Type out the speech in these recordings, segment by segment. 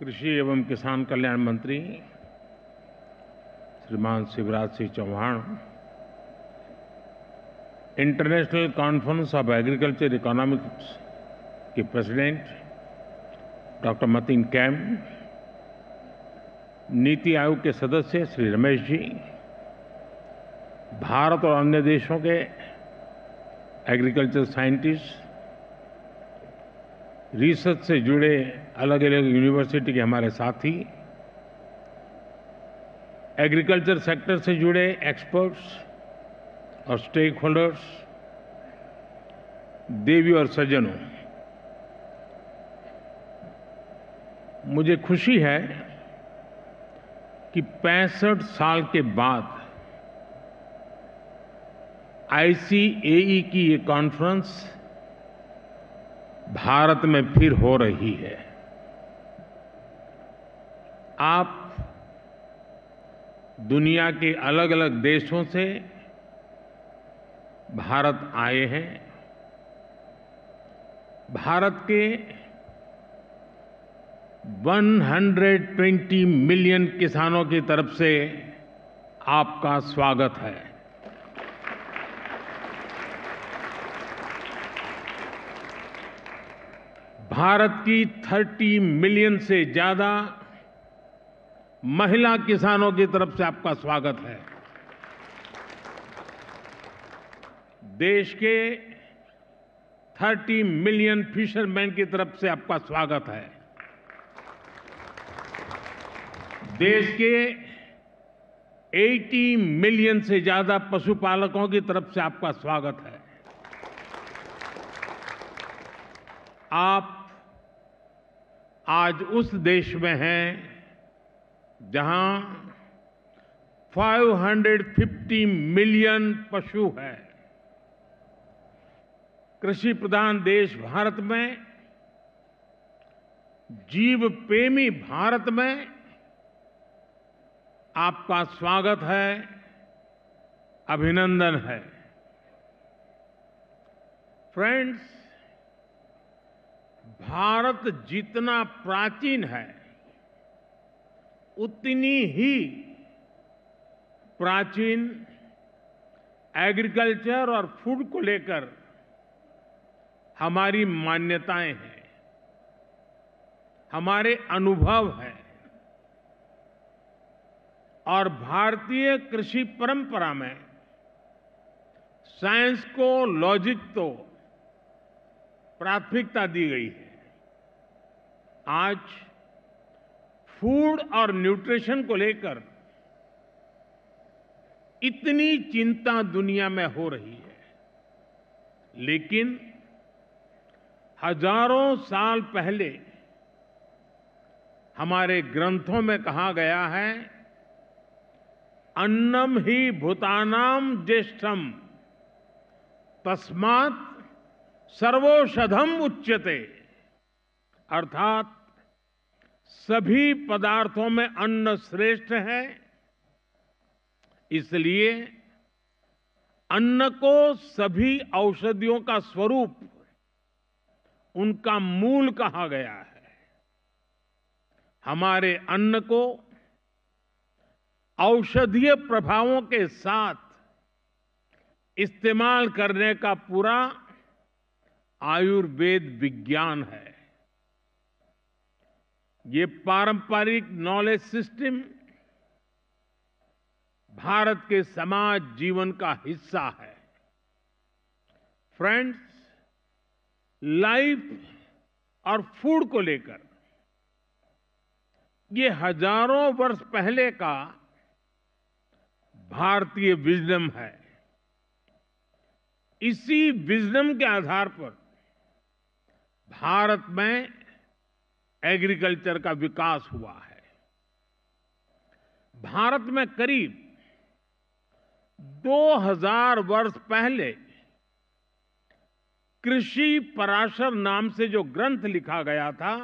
कृषि एवं किसान कल्याण मंत्री श्रीमान Shivraj Singh Chouhan international conference of agriculture economics के president doctor Matin Qaim NITI Aayog के सदस्य श्री रमेश जी भारत और अन्य देशों के एग्रीकल्चर साइंटिस्ट रिसर्च से जुड़े अलग अलग यूनिवर्सिटी के हमारे साथी एग्रीकल्चर सेक्टर से जुड़े एक्सपर्ट्स और स्टेक होल्डर्स देवी और सज्जनों मुझे खुशी है कि पैंसठ साल के बाद आईसीएई की ये कॉन्फ्रेंस भारत में फिर हो रही है आप दुनिया के अलग अलग देशों से भारत आए हैं भारत के 120 मिलियन किसानों की तरफ से आपका स्वागत है भारत की 30 मिलियन से ज्यादा महिला किसानों की तरफ से आपका स्वागत है देश के 30 मिलियन फिशरमैन की तरफ से आपका स्वागत है देश के 80 मिलियन से ज्यादा पशुपालकों की तरफ से आपका स्वागत है आप आज उस देश में है जहां 550 मिलियन पशु हैं कृषि प्रधान देश भारत में जीव प्रेमी भारत में आपका स्वागत है अभिनंदन है फ्रेंड्स भारत जितना प्राचीन है उतनी ही प्राचीन एग्रीकल्चर और फूड को लेकर हमारी मान्यताएं हैं हमारे अनुभव हैं और भारतीय कृषि परंपरा में साइंस को लॉजिक तो प्राथमिकता दी गई है आज फूड और न्यूट्रिशन को लेकर इतनी चिंता दुनिया में हो रही है लेकिन हजारों साल पहले हमारे ग्रंथों में कहा गया है अन्नम ही भूतानाम ज्येष्ठम तस्मात् सर्वोषधम उच्यते अर्थात सभी पदार्थों में अन्न श्रेष्ठ है इसलिए अन्न को सभी औषधियों का स्वरूप उनका मूल कहा गया है हमारे अन्न को औषधीय प्रभावों के साथ इस्तेमाल करने का पूरा आयुर्वेद विज्ञान है ये पारंपरिक नॉलेज सिस्टम भारत के समाज जीवन का हिस्सा है फ्रेंड्स लाइफ और फूड को लेकर ये हजारों वर्ष पहले का भारतीय विजडम है इसी विजडम के आधार पर भारत में एग्रीकल्चर का विकास हुआ है भारत में करीब 2000 वर्ष पहले कृषि पराशर नाम से जो ग्रंथ लिखा गया था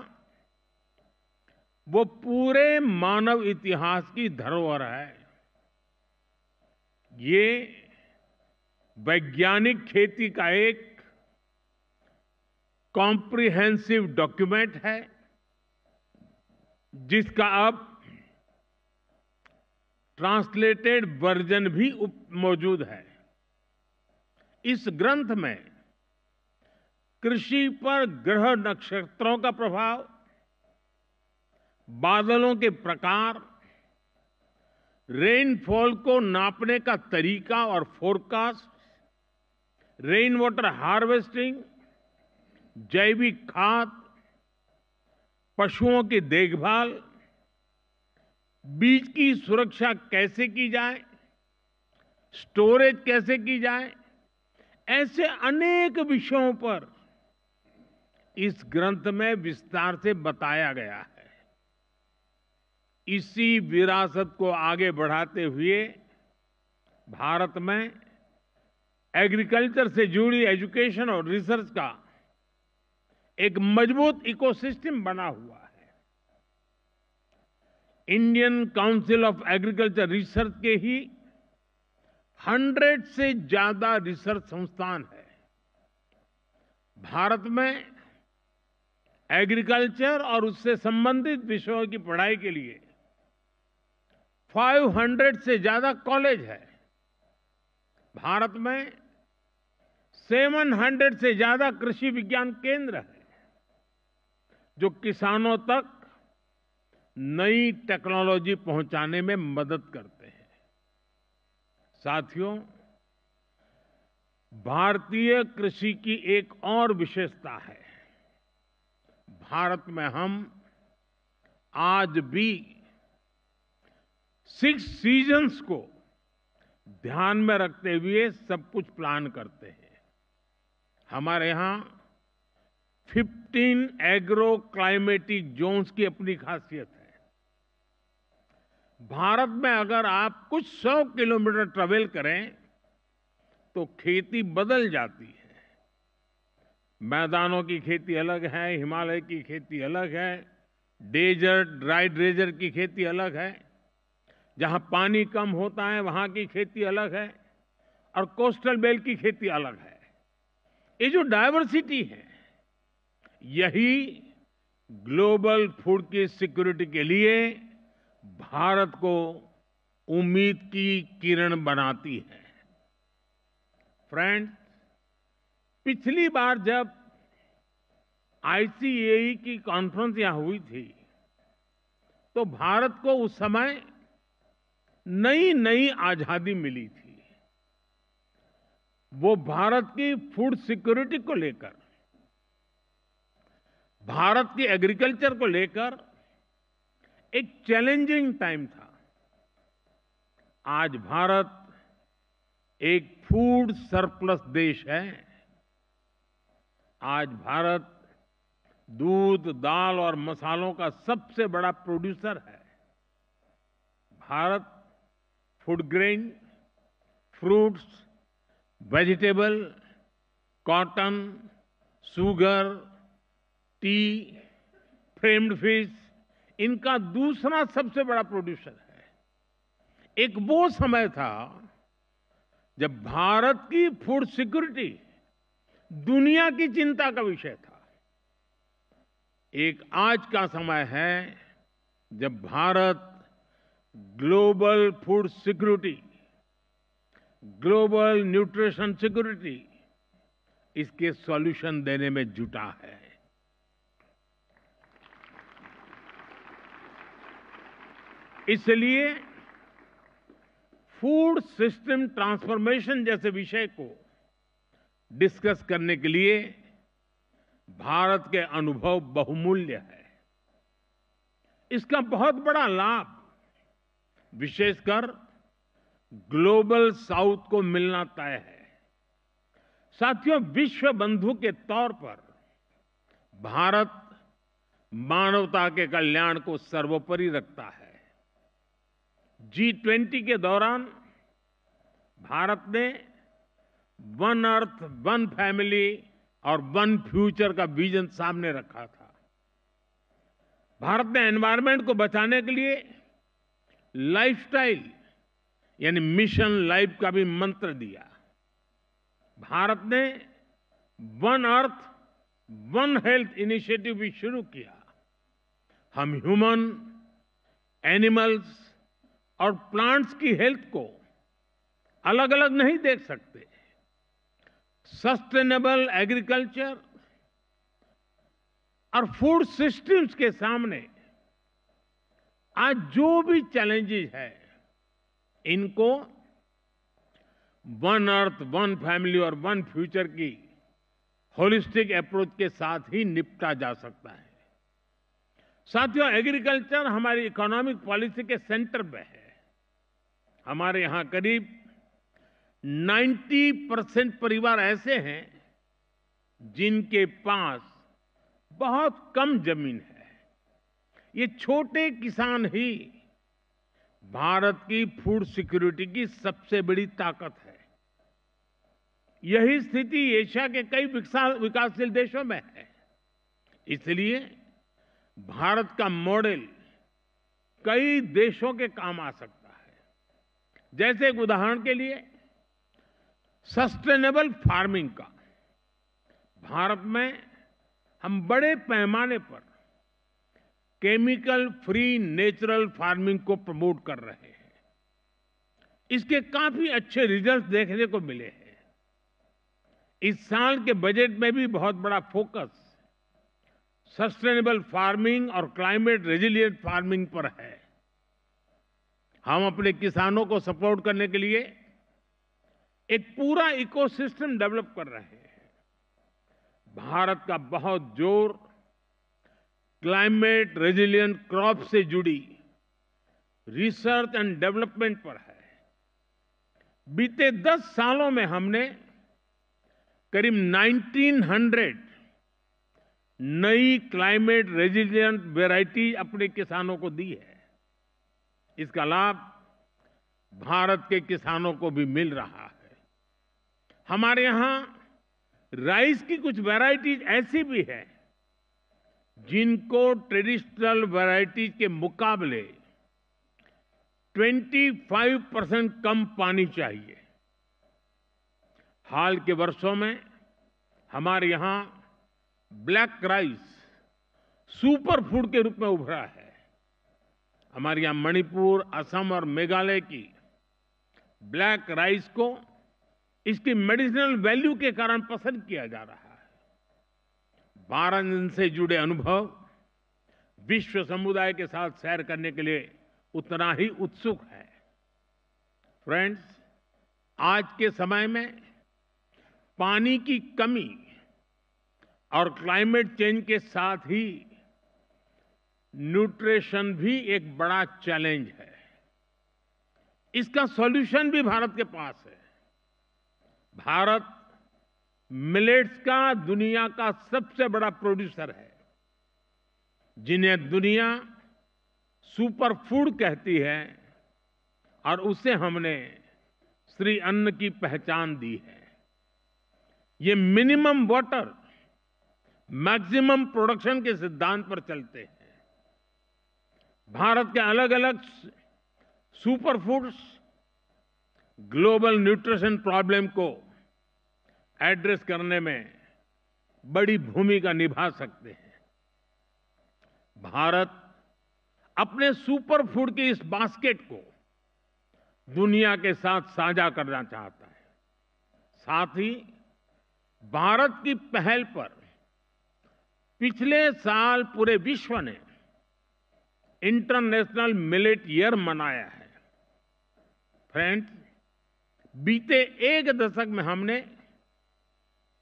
वो पूरे मानव इतिहास की धरोहर है ये वैज्ञानिक खेती का एक कॉम्प्रिहेंसिव डॉक्यूमेंट है जिसका अब ट्रांसलेटेड वर्जन भी मौजूद है इस ग्रंथ में कृषि पर ग्रह नक्षत्रों का प्रभाव बादलों के प्रकार रेनफॉल को नापने का तरीका और फोरकास्ट रेन वाटर हार्वेस्टिंग जैविक खाद पशुओं की देखभाल बीज की सुरक्षा कैसे की जाए स्टोरेज कैसे की जाए ऐसे अनेक विषयों पर इस ग्रंथ में विस्तार से बताया गया है इसी विरासत को आगे बढ़ाते हुए भारत में एग्रीकल्चर से जुड़ी एजुकेशन और रिसर्च का एक मजबूत इकोसिस्टम बना हुआ है Indian council of agriculture research के ही हंड्रेड से ज्यादा रिसर्च संस्थान है भारत में एग्रीकल्चर और उससे संबंधित विषयों की पढ़ाई के लिए 500 से ज्यादा कॉलेज है भारत में 700 से ज्यादा कृषि विज्ञान केंद्र है जो किसानों तक नई टेक्नोलॉजी पहुंचाने में मदद करते हैं साथियों भारतीय कृषि की एक और विशेषता है भारत में हम आज भी सिक्स सीजन्स को ध्यान में रखते हुए सब कुछ प्लान करते हैं हमारे यहां 15 एग्रो क्लाइमेटिक जोन्स की अपनी खासियत है भारत में अगर आप कुछ सौ किलोमीटर ट्रेवल करें तो खेती बदल जाती है मैदानों की खेती अलग है हिमालय की खेती अलग है डेजर्ट ड्राई ड्रेजर की खेती अलग है जहां पानी कम होता है वहां की खेती अलग है और कोस्टल बेल की खेती अलग है ये जो डायवर्सिटी है यही ग्लोबल फूड की सिक्योरिटी के लिए भारत को उम्मीद की किरण बनाती है फ्रेंड पिछली बार जब आईसीए की कॉन्फ्रेंस यहां हुई थी तो भारत को उस समय नई नई आजादी मिली थी वो भारत की फूड सिक्योरिटी को लेकर भारत की एग्रीकल्चर को लेकर एक चैलेंजिंग टाइम था आज भारत एक फूड सरप्लस देश है आज भारत दूध दाल और मसालों का सबसे बड़ा प्रोड्यूसर है Bharat food grain fruits vegetable cotton sugar tea farmed fish इनका दूसरा सबसे बड़ा प्रोड्यूसर है एक वो समय था जब भारत की फूड सिक्योरिटी दुनिया की चिंता का विषय था एक आज का समय है जब Bharat global food security global nutrition security इसके सॉल्यूशन देने में जुटा है इसलिए फूड सिस्टम ट्रांसफॉर्मेशन जैसे विषय को डिस्कस करने के लिए भारत के अनुभव बहुमूल्य है इसका बहुत बड़ा लाभ विशेषकर ग्लोबल साउथ को मिलना तय है साथियों विश्व बंधु के तौर पर भारत मानवता के कल्याण को सर्वोपरि रखता है जी ट्वेंटी के दौरान भारत ने वन अर्थ वन फैमिली और वन फ्यूचर का विजन सामने रखा था भारत ने एनवायरमेंट को बचाने के लिए लाइफस्टाइल यानी मिशन लाइफ का भी मंत्र दिया भारत ने one earth one health initiative भी शुरू किया हम ह्यूमन एनिमल्स और प्लांट्स की हेल्थ को अलग अलग नहीं देख सकते सस्टेनेबल एग्रीकल्चर और फूड सिस्टम्स के सामने आज जो भी चैलेंजेस है इनको वन अर्थ वन फैमिली और वन फ्यूचर की होलिस्टिक अप्रोच के साथ ही निपटा जा सकता है साथियों एग्रीकल्चर हमारी इकोनॉमिक पॉलिसी के सेंटर में है हमारे यहाँ करीब 90 परसेंट परिवार ऐसे हैं जिनके पास बहुत कम जमीन है ये छोटे किसान ही भारत की फूड सिक्योरिटी की सबसे बड़ी ताकत है यही स्थिति एशिया के कई विकासशील देशों में है इसलिए भारत का मॉडल कई देशों के काम आ सकता जैसे एक उदाहरण के लिए सस्टेनेबल फार्मिंग का भारत में हम बड़े पैमाने पर केमिकल फ्री नेचुरल फार्मिंग को प्रमोट कर रहे हैं इसके काफी अच्छे रिजल्ट देखने को मिले हैं इस साल के बजट में भी बहुत बड़ा फोकस सस्टेनेबल फार्मिंग और क्लाइमेट रेजिलिएंट फार्मिंग पर है हम अपने किसानों को सपोर्ट करने के लिए एक पूरा इकोसिस्टम डेवलप कर रहे हैं भारत का बहुत जोर क्लाइमेट रेजिलियंट क्रॉप से जुड़ी रिसर्च एंड डेवलपमेंट पर है बीते 10 सालों में हमने करीब 1900 नई क्लाइमेट रेजिलियंट वेराइटी अपने किसानों को दी है इसका लाभ भारत के किसानों को भी मिल रहा है हमारे यहां राइस की कुछ वैरायटीज ऐसी भी है जिनको ट्रेडिशनल वैरायटीज के मुकाबले 25 परसेंट कम पानी चाहिए हाल के वर्षों में हमारे यहां ब्लैक राइस सुपर फूड के रूप में उभरा है हमारे यहाँ मणिपुर असम और मेघालय की ब्लैक राइस को इसकी मेडिसिनल वैल्यू के कारण पसंद किया जा रहा है बारह दिन से जुड़े अनुभव विश्व समुदाय के साथ सैर करने के लिए उतना ही उत्सुक है फ्रेंड्स आज के समय में पानी की कमी और क्लाइमेट चेंज के साथ ही न्यूट्रिशन भी एक बड़ा चैलेंज है इसका सॉल्यूशन भी भारत के पास है भारत मिलेट्स का दुनिया का सबसे बड़ा प्रोड्यूसर है जिन्हें दुनिया सुपर फूड कहती है और उसे हमने श्री अन्न की पहचान दी है ये मिनिमम वाटर मैक्सिमम प्रोडक्शन के सिद्धांत पर चलते हैं भारत के अलग अलग super foods global nutrition problem को एड्रेस करने में बड़ी भूमिका निभा सकते हैं भारत अपने सुपर फूड की इस बास्केट को दुनिया के साथ साझा करना चाहता है साथ ही भारत की पहल पर पिछले साल पूरे विश्व ने इंटरनेशनल मिलेट ईयर मनाया है फ्रेंड्स बीते एक दशक में हमने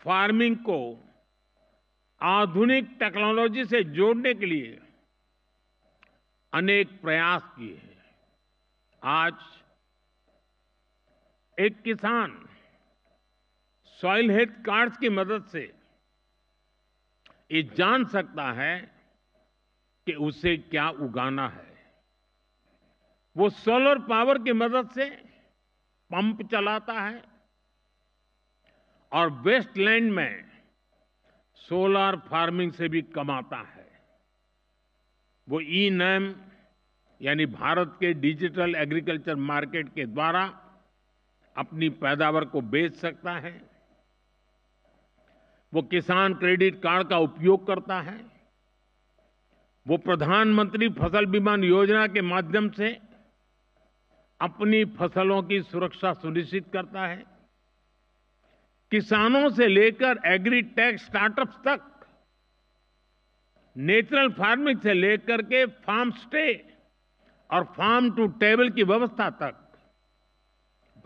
फार्मिंग को आधुनिक टेक्नोलॉजी से जोड़ने के लिए अनेक प्रयास किए हैं आज एक किसान सॉइल हेल्थ कार्ड्स की मदद से ये जान सकता है कि उसे क्या उगाना है वो सोलर पावर की मदद से पंप चलाता है और वेस्टलैंड में सोलर फार्मिंग से भी कमाता है वो ई नैम यानी भारत के डिजिटल एग्रीकल्चर मार्केट के द्वारा अपनी पैदावार को बेच सकता है वो किसान क्रेडिट कार्ड का उपयोग करता है वो प्रधानमंत्री फसल बीमा योजना के माध्यम से अपनी फसलों की सुरक्षा सुनिश्चित करता है किसानों से लेकर एग्री टेक स्टार्टअप तक नेचुरल फार्मिंग से लेकर के फार्म स्टे और फार्म टू टेबल की व्यवस्था तक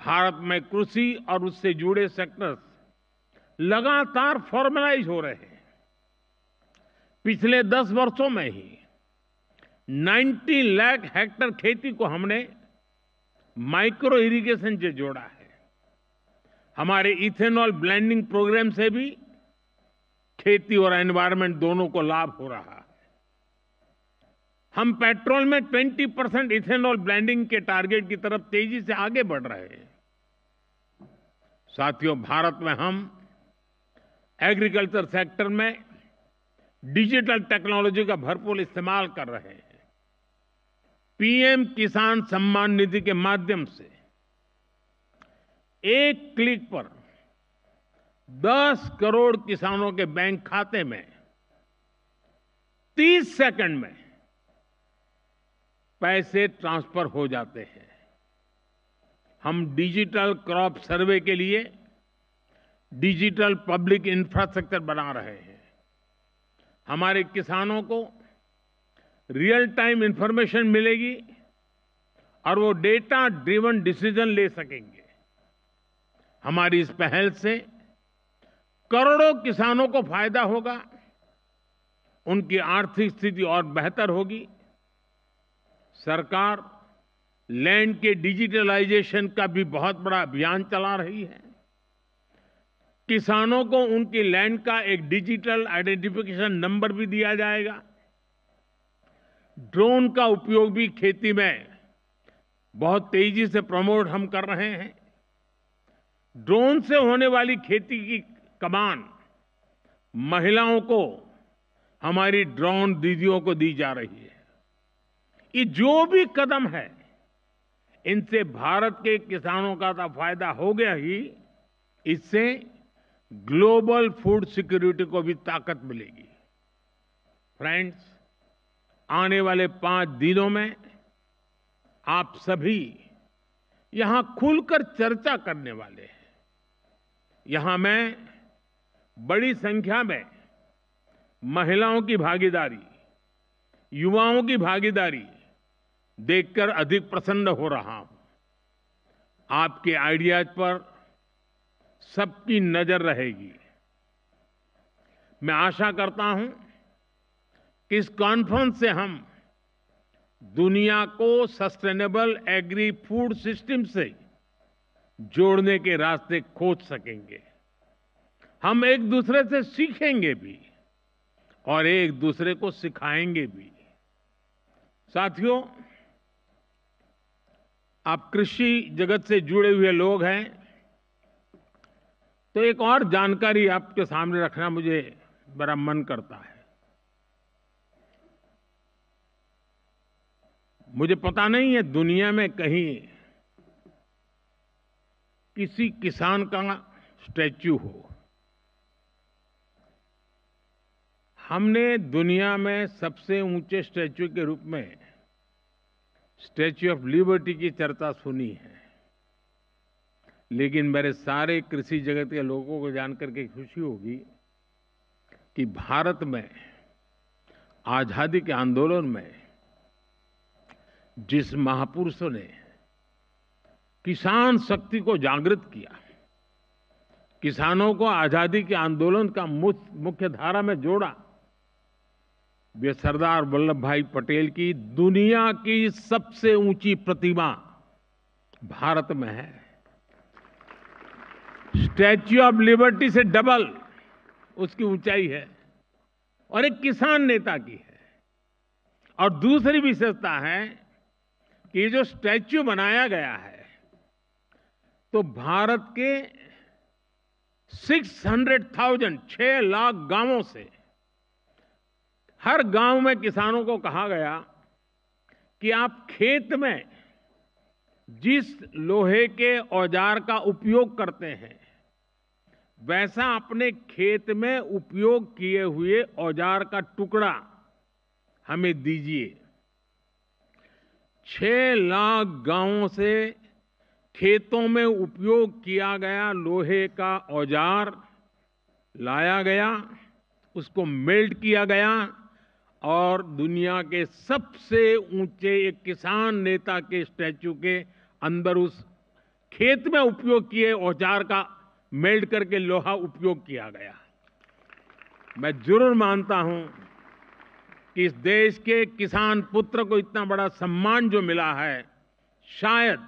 भारत में कृषि और उससे जुड़े सेक्टर्स लगातार फॉर्मलाइज हो रहे हैं पिछले दस वर्षों में ही 90 लाख हेक्टर खेती को हमने माइक्रो इरिगेशन से जोड़ा है हमारे इथेनॉल ब्लेंडिंग प्रोग्राम से भी खेती और एनवायरमेंट दोनों को लाभ हो रहा है हम पेट्रोल में 20 परसेंट इथेनॉल ब्लेंडिंग के टारगेट की तरफ तेजी से आगे बढ़ रहे हैं साथियों भारत में हम एग्रीकल्चर सेक्टर में डिजिटल टेक्नोलॉजी का भरपूर इस्तेमाल कर रहे हैं पीएम किसान सम्मान निधि के माध्यम से एक क्लिक पर 10 करोड़ किसानों के बैंक खाते में 30 सेकंड में पैसे ट्रांसफर हो जाते हैं हम डिजिटल क्रॉप सर्वे के लिए डिजिटल पब्लिक इंफ्रास्ट्रक्चर बना रहे हैं हमारे किसानों को रियल टाइम इंफॉर्मेशन मिलेगी और वो डेटा ड्रिवन डिसीजन ले सकेंगे हमारी इस पहल से करोड़ों किसानों को फायदा होगा उनकी आर्थिक स्थिति और बेहतर होगी सरकार लैंड के डिजिटलाइजेशन का भी बहुत बड़ा अभियान चला रही है किसानों को उनकी लैंड का एक डिजिटल आइडेंटिफिकेशन नंबर भी दिया जाएगा ड्रोन का उपयोग भी खेती में बहुत तेजी से प्रमोट हम कर रहे हैं ड्रोन से होने वाली खेती की कमान महिलाओं को हमारी ड्रोन दीदियों को दी जा रही है ये जो भी कदम है इनसे भारत के किसानों का तो फायदा हो गया ही इससे ग्लोबल फूड सिक्योरिटी को भी ताकत मिलेगी फ्रेंड्स आने वाले पांच दिनों में आप सभी यहां खुलकर चर्चा करने वाले हैं यहां मैं बड़ी संख्या में महिलाओं की भागीदारी युवाओं की भागीदारी देखकर अधिक प्रसन्न हो रहा हूं आपके आइडियाज पर सबकी नजर रहेगी मैं आशा करता हूं कि इस कॉन्फ्रेंस से हम दुनिया को सस्टेनेबल एग्री फूड सिस्टम से जोड़ने के रास्ते खोज सकेंगे हम एक दूसरे से सीखेंगे भी और एक दूसरे को सिखाएंगे भी साथियों आप कृषि जगत से जुड़े हुए लोग हैं तो एक और जानकारी आपके सामने रखना मुझे बड़ा मन करता है मुझे पता नहीं है दुनिया में कहीं किसी किसान का स्टैच्यू हो हमने दुनिया में सबसे ऊंचे स्टैच्यू के रूप में स्टैच्यू ऑफ लिबर्टी की चर्चा सुनी है लेकिन मेरे सारे कृषि जगत के लोगों को जानकर के खुशी होगी कि भारत में आज़ादी के आंदोलन में जिस महापुरुषों ने किसान शक्ति को जागृत किया किसानों को आज़ादी के आंदोलन का मुख्य धारा में जोड़ा वे सरदार वल्लभ भाई पटेल की दुनिया की सबसे ऊंची प्रतिमा भारत में है स्टैच्यू ऑफ लिबर्टी से डबल उसकी ऊंचाई है और एक किसान नेता की है और दूसरी विशेषता है कि जो स्टैच्यू बनाया गया है तो भारत के 600,000 छह लाख गांवों से हर गांव में किसानों को कहा गया कि आप खेत में जिस लोहे के औजार का उपयोग करते हैं वैसा अपने खेत में उपयोग किए हुए औजार का टुकड़ा हमें दीजिए छह लाख गांवों से खेतों में उपयोग किया गया लोहे का औजार लाया गया उसको मेल्ट किया गया और दुनिया के सबसे ऊंचे एक किसान नेता के स्टैचू के अंदर उस खेत में उपयोग किए औजार का मेल्ट करके लोहा उपयोग किया गया मैं जरूर मानता हूं कि इस देश के किसान पुत्र को इतना बड़ा सम्मान जो मिला है शायद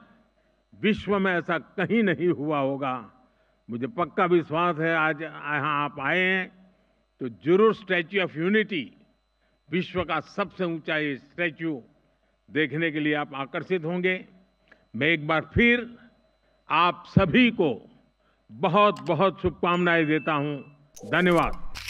विश्व में ऐसा कहीं नहीं हुआ होगा मुझे पक्का विश्वास है आज यहाँ आप आए हैं तो जरूर स्टैच्यू ऑफ यूनिटी विश्व का सबसे ऊंचा ये स्टैच्यू देखने के लिए आप आकर्षित होंगे मैं एक बार फिर आप सभी को बहुत बहुत शुभकामनाएं देता हूं धन्यवाद